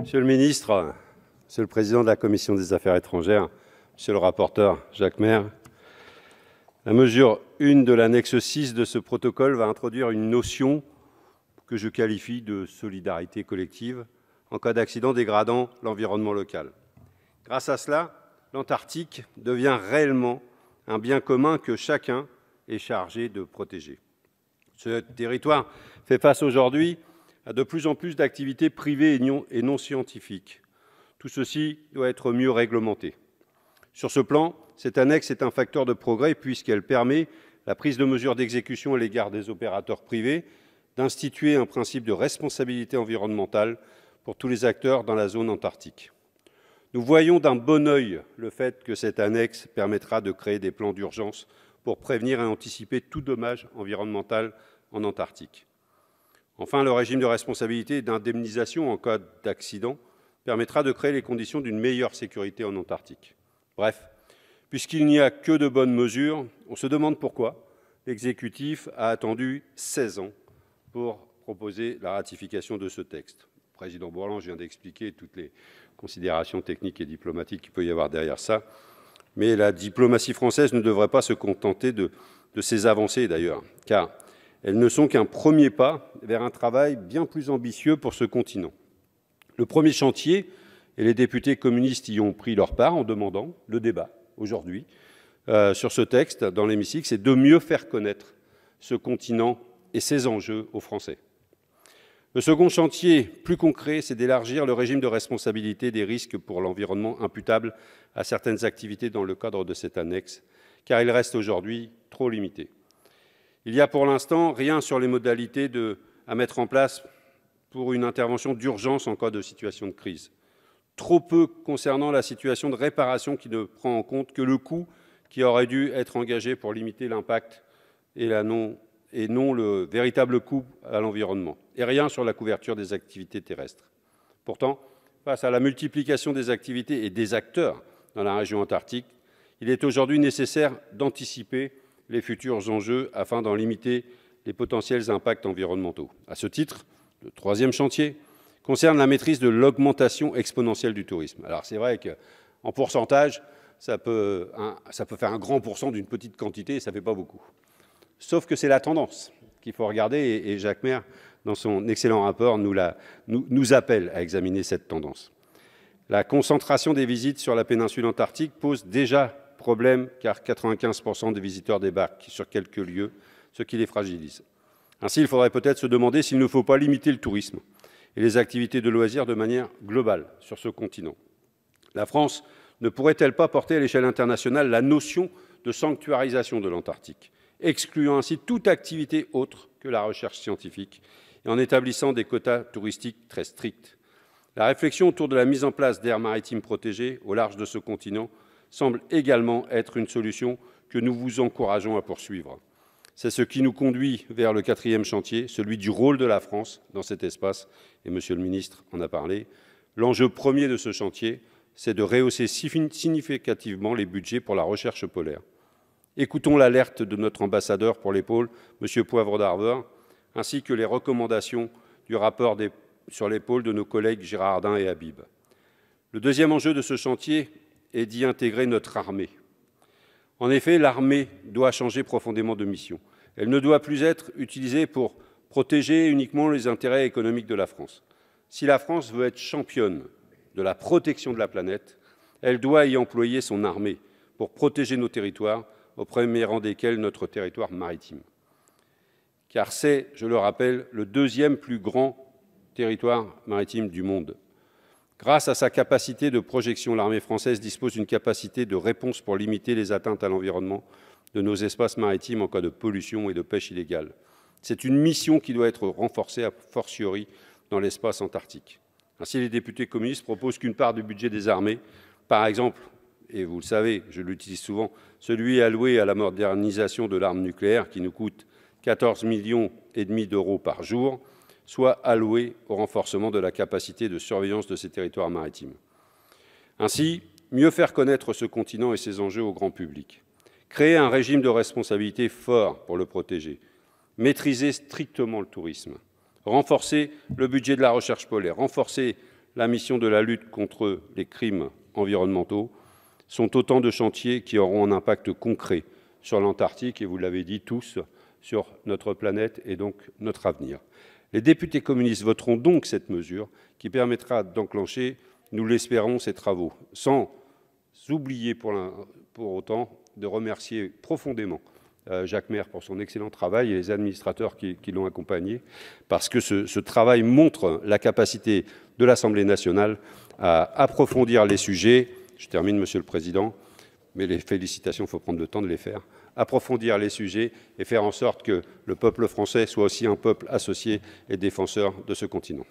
Monsieur le ministre, monsieur le président de la commission des affaires étrangères, monsieur le rapporteur Jacques Maire, la mesure 1 de l'annexe 6 de ce protocole va introduire une notion que je qualifie de solidarité collective en cas d'accident dégradant l'environnement local. Grâce à cela, l'Antarctique devient réellement un bien commun que chacun est chargé de protéger. Ce territoire fait face aujourd'hui à de plus en plus d'activités privées et non, et non, scientifiques. Tout ceci doit être mieux réglementé. Sur ce plan, cette annexe est un facteur de progrès puisqu'elle permet la prise de mesures d'exécution à l'égard des opérateurs privés, d'instituer un principe de responsabilité environnementale pour tous les acteurs dans la zone antarctique. Nous voyons d'un bon œil le fait que cette annexe permettra de créer des plans d'urgence pour prévenir et anticiper tout dommage environnemental en Antarctique. Enfin, le régime de responsabilité et d'indemnisation en cas d'accident permettra de créer les conditions d'une meilleure sécurité en Antarctique. Bref, puisqu'il n'y a que de bonnes mesures, on se demande pourquoi l'exécutif a attendu 16 ans pour proposer la ratification de ce texte. Le président Bourlange vient d'expliquer toutes les considérations techniques et diplomatiques qu'il peut y avoir derrière ça. Mais la diplomatie française ne devrait pas se contenter de, de ces avancées d'ailleurs, car elles ne sont qu'un premier pas vers un travail bien plus ambitieux pour ce continent. Le premier chantier, et les députés communistes y ont pris leur part en demandant le débat aujourd'hui euh, sur ce texte dans l'hémicycle, c'est de mieux faire connaître ce continent et ses enjeux aux Français. Le second chantier, plus concret, c'est d'élargir le régime de responsabilité des risques pour l'environnement imputables à certaines activités dans le cadre de cette annexe, car il reste aujourd'hui trop limité. Il n'y a pour l'instant rien sur les modalités de à mettre en place pour une intervention d'urgence en cas de situation de crise. Trop peu concernant la situation de réparation qui ne prend en compte que le coût qui aurait dû être engagé pour limiter l'impact et, non, le véritable coût à l'environnement. Et rien sur la couverture des activités terrestres. Pourtant, face à la multiplication des activités et des acteurs dans la région antarctique, il est aujourd'hui nécessaire d'anticiper les futurs enjeux afin d'en limiter les potentiels impacts environnementaux. À ce titre, le troisième chantier concerne la maîtrise de l'augmentation exponentielle du tourisme. Alors c'est vrai qu'en pourcentage, ça peut, faire un grand pourcent d'une petite quantité et ça ne fait pas beaucoup. Sauf que c'est la tendance qu'il faut regarder et, Jacques Maire, dans son excellent rapport, nous, nous appelle à examiner cette tendance. La concentration des visites sur la péninsule antarctique pose déjà problème car 95% des visiteurs débarquent sur quelques lieux ce qui les fragilise. Ainsi, il faudrait peut-être se demander s'il ne faut pas limiter le tourisme et les activités de loisirs de manière globale sur ce continent. La France ne pourrait-elle pas porter à l'échelle internationale la notion de sanctuarisation de l'Antarctique, excluant ainsi toute activité autre que la recherche scientifique et en établissant des quotas touristiques très stricts La réflexion autour de la mise en place d'aires maritimes protégées au large de ce continent semble également être une solution que nous vous encourageons à poursuivre. C'est ce qui nous conduit vers le quatrième chantier, celui du rôle de la France dans cet espace, et Monsieur le ministre en a parlé. L'enjeu premier de ce chantier, c'est de rehausser significativement les budgets pour la recherche polaire. Écoutons l'alerte de notre ambassadeur pour l'épaule, pôles, M. Poivre d'Arveur, ainsi que les recommandations du rapport sur l'épaule de nos collègues Girardin et Habib. Le deuxième enjeu de ce chantier est d'y intégrer notre armée. En effet, l'armée doit changer profondément de mission. Elle ne doit plus être utilisée pour protéger uniquement les intérêts économiques de la France. Si la France veut être championne de la protection de la planète, elle doit y employer son armée pour protéger nos territoires, au premier rang desquels notre territoire maritime. Car c'est, je le rappelle, le deuxième plus grand territoire maritime du monde. Grâce à sa capacité de projection, l'armée française dispose d'une capacité de réponse pour limiter les atteintes à l'environnement de nos espaces maritimes en cas de pollution et de pêche illégale. C'est une mission qui doit être renforcée, a fortiori, dans l'espace antarctique. Ainsi, les députés communistes proposent qu'une part du budget des armées, par exemple, et vous le savez, je l'utilise souvent, celui alloué à la modernisation de l'arme nucléaire, qui nous coûte 14 millions et demi d'euros par jour, soit alloué au renforcement de la capacité de surveillance de ces territoires maritimes. Ainsi, mieux faire connaître ce continent et ses enjeux au grand public créer un régime de responsabilité fort pour le protéger, maîtriser strictement le tourisme, renforcer le budget de la recherche polaire, renforcer la mission de la lutte contre les crimes environnementaux sont autant de chantiers qui auront un impact concret sur l'Antarctique et, vous l'avez dit tous, sur notre planète et donc notre avenir. Les députés communistes voteront donc cette mesure qui permettra d'enclencher, nous l'espérons, ces travaux, sans oublier pour, pour autant de remercier profondément euh, Jacques Maire pour son excellent travail et les administrateurs qui, l'ont accompagné, parce que ce, ce, travail montre la capacité de l'Assemblée nationale à approfondir les sujets. Je termine, Monsieur le Président, mais les félicitations, il faut prendre le temps de les faire. Approfondir les sujets et faire en sorte que le peuple français soit aussi un peuple associé et défenseur de ce continent.